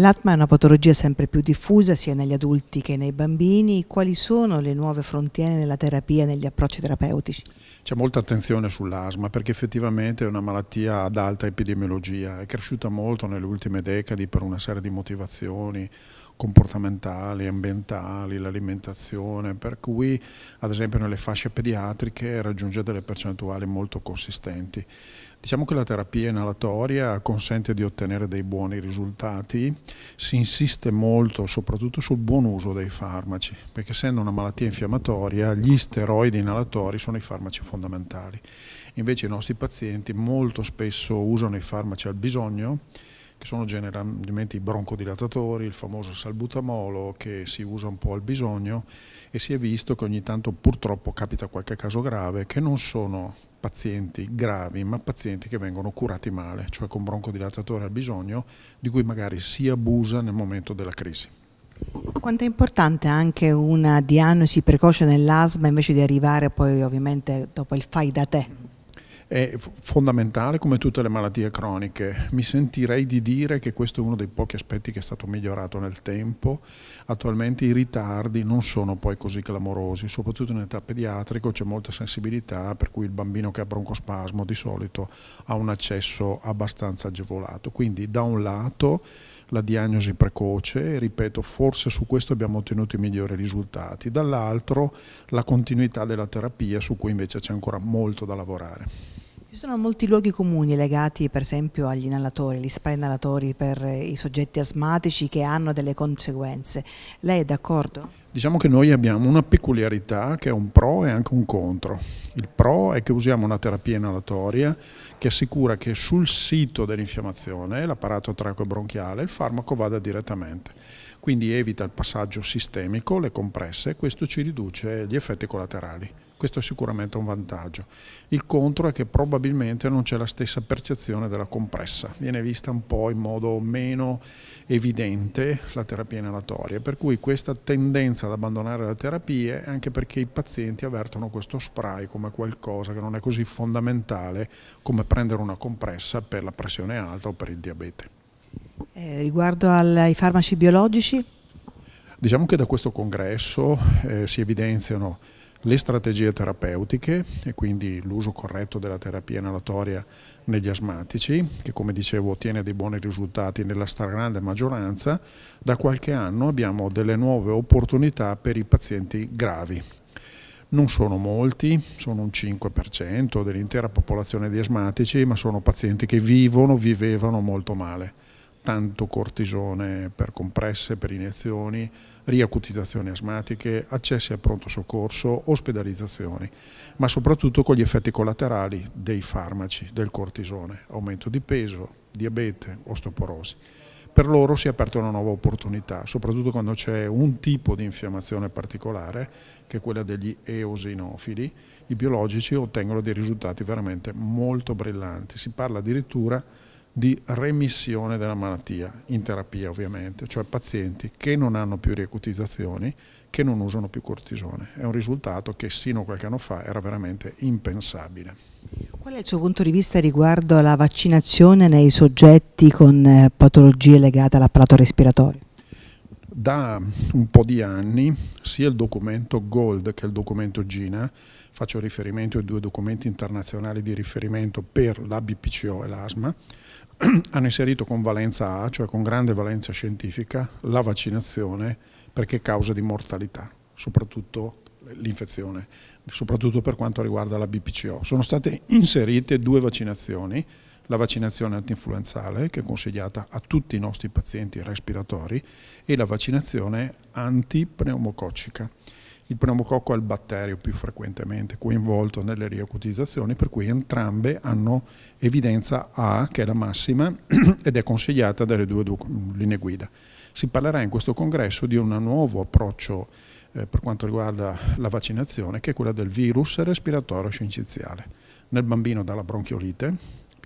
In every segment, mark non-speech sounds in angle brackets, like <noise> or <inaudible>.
L'asma è una patologia sempre più diffusa sia negli adulti che nei bambini. Quali sono le nuove frontiere nella terapia e negli approcci terapeutici? C'è molta attenzione sull'asma perché effettivamente è una malattia ad alta epidemiologia, è cresciuta molto nelle ultime decadi per una serie di motivazioni comportamentali, ambientali, l'alimentazione, per cui ad esempio nelle fasce pediatriche raggiunge delle percentuali molto consistenti. Diciamo che la terapia inalatoria consente di ottenere dei buoni risultati, si insiste molto soprattutto sul buon uso dei farmaci, perché essendo una malattia infiammatoria gli steroidi inalatori sono i farmaci fondamentali. Invece i nostri pazienti molto spesso usano i farmaci al bisogno, che sono generalmente i broncodilatatori, il famoso salbutamolo che si usa un po' al bisogno e si è visto che ogni tanto purtroppo capita qualche caso grave che non sono pazienti gravi ma pazienti che vengono curati male, cioè con broncodilatatore al bisogno di cui magari si abusa nel momento della crisi. Quanto è importante anche una diagnosi precoce nell'asma invece di arrivare poi ovviamente dopo il fai da te? è fondamentale come tutte le malattie croniche. Mi sentirei di dire che questo è uno dei pochi aspetti che è stato migliorato nel tempo. Attualmente i ritardi non sono poi così clamorosi, soprattutto in età pediatrica c'è molta sensibilità per cui il bambino che ha broncospasmo di solito ha un accesso abbastanza agevolato. Quindi da un lato la diagnosi precoce, ripeto, forse su questo abbiamo ottenuto i migliori risultati, dall'altro la continuità della terapia su cui invece c'è ancora molto da lavorare. Ci sono molti luoghi comuni legati per esempio agli inalatori, gli spray inalatori per eh, i soggetti asmatici che hanno delle conseguenze. Lei è d'accordo? Diciamo che noi abbiamo una peculiarità che è un pro e anche un contro. Il pro è che usiamo una terapia inalatoria che assicura che sul sito dell'infiammazione, l'apparato traco il farmaco vada direttamente. Quindi evita il passaggio sistemico, le compresse, e questo ci riduce gli effetti collaterali. Questo è sicuramente un vantaggio. Il contro è che probabilmente non c'è la stessa percezione della compressa, viene vista un po' in modo meno evidente la terapia inalatoria, per cui questa tendenza ad abbandonare le terapie è anche perché i pazienti avvertono questo spray come qualcosa che non è così fondamentale come prendere una compressa per la pressione alta o per il diabete. Eh, riguardo ai farmaci biologici? Diciamo che da questo congresso eh, si evidenziano le strategie terapeutiche e quindi l'uso corretto della terapia inalatoria negli asmatici, che come dicevo ottiene dei buoni risultati nella stragrande maggioranza, da qualche anno abbiamo delle nuove opportunità per i pazienti gravi. Non sono molti, sono un 5% dell'intera popolazione di asmatici, ma sono pazienti che vivono, vivevano molto male tanto cortisone per compresse, per iniezioni, riacutizzazioni asmatiche, accessi a pronto soccorso, ospedalizzazioni, ma soprattutto con gli effetti collaterali dei farmaci, del cortisone, aumento di peso, diabete, osteoporosi. Per loro si è aperta una nuova opportunità, soprattutto quando c'è un tipo di infiammazione particolare, che è quella degli eosinofili, i biologici ottengono dei risultati veramente molto brillanti. Si parla addirittura di di remissione della malattia, in terapia ovviamente, cioè pazienti che non hanno più riacutizzazioni, che non usano più cortisone. È un risultato che sino a qualche anno fa era veramente impensabile. Qual è il suo punto di vista riguardo alla vaccinazione nei soggetti con eh, patologie legate all'apparato respiratorio? da un po' di anni sia il documento Gold che il documento Gina, faccio riferimento ai due documenti internazionali di riferimento per la BPCO e l'asma, <clears throat> hanno inserito con valenza A, cioè con grande valenza scientifica, la vaccinazione perché causa di mortalità, soprattutto l'infezione, soprattutto per quanto riguarda la BPCO. Sono state inserite due vaccinazioni, la vaccinazione antinfluenzale che è consigliata a tutti i nostri pazienti respiratori e la vaccinazione antipneumococcica. Il pneumococco è il batterio più frequentemente coinvolto nelle riacutizzazioni, per cui entrambe hanno evidenza A, che è la massima, <clears throat> ed è consigliata dalle due, linee guida. Si parlerà in questo congresso di un nuovo approccio eh, per quanto riguarda la vaccinazione, che è quella del virus respiratorio scinziale. Nel bambino dalla bronchiolite,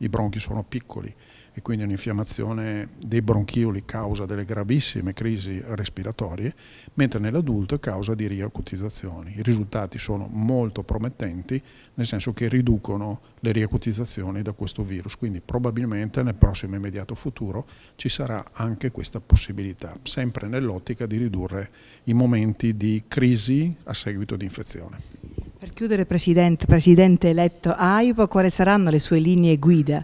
i bronchi sono piccoli e quindi un'infiammazione dei bronchioli causa delle gravissime crisi respiratorie, mentre nell'adulto causa di riacutizzazioni. I risultati sono molto promettenti, nel senso che riducono le riacutizzazioni da questo virus, quindi probabilmente nel prossimo immediato futuro ci sarà anche questa possibilità, sempre nell'ottica di ridurre i momenti di crisi a seguito di infezione chiudere, Presidente, Presidente eletto AIPA, quali saranno le sue linee guida?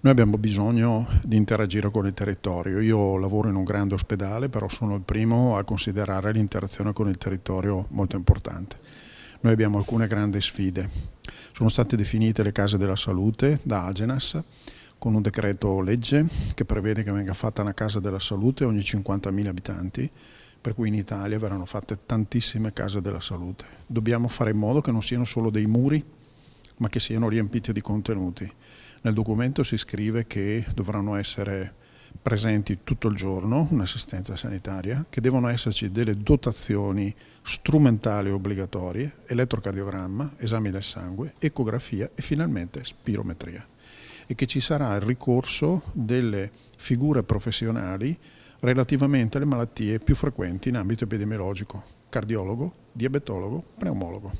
Noi abbiamo bisogno di interagire con il territorio. Io lavoro in un grande ospedale, però sono il primo a considerare l'interazione con il territorio molto importante. Noi abbiamo alcune grandi sfide. Sono state definite le case della salute da Agenas con un decreto legge che prevede che venga fatta una casa della salute ogni 50.000 abitanti per cui in Italia verranno fatte tantissime case della salute. Dobbiamo fare in modo che non siano solo dei muri, ma che siano riempite di contenuti. Nel documento si scrive che dovranno essere presenti tutto il giorno un'assistenza sanitaria, che devono esserci delle dotazioni strumentali obbligatorie, elettrocardiogramma, esami del sangue, ecografia e finalmente spirometria e che ci sarà il ricorso delle figure professionali relativamente alle malattie più frequenti in ambito epidemiologico, cardiologo, diabetologo, pneumologo.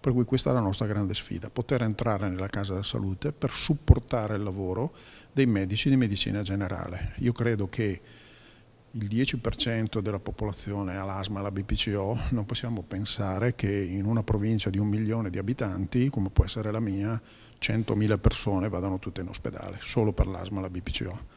Per cui questa è la nostra grande sfida, poter entrare nella casa della salute per supportare il lavoro dei medici di medicina generale. Io credo che il 10% della popolazione ha l'asma e la BPCO, non possiamo pensare che in una provincia di un milione di abitanti, come può essere la mia, 100.000 persone vadano tutte in ospedale solo per l'asma e la BPCO.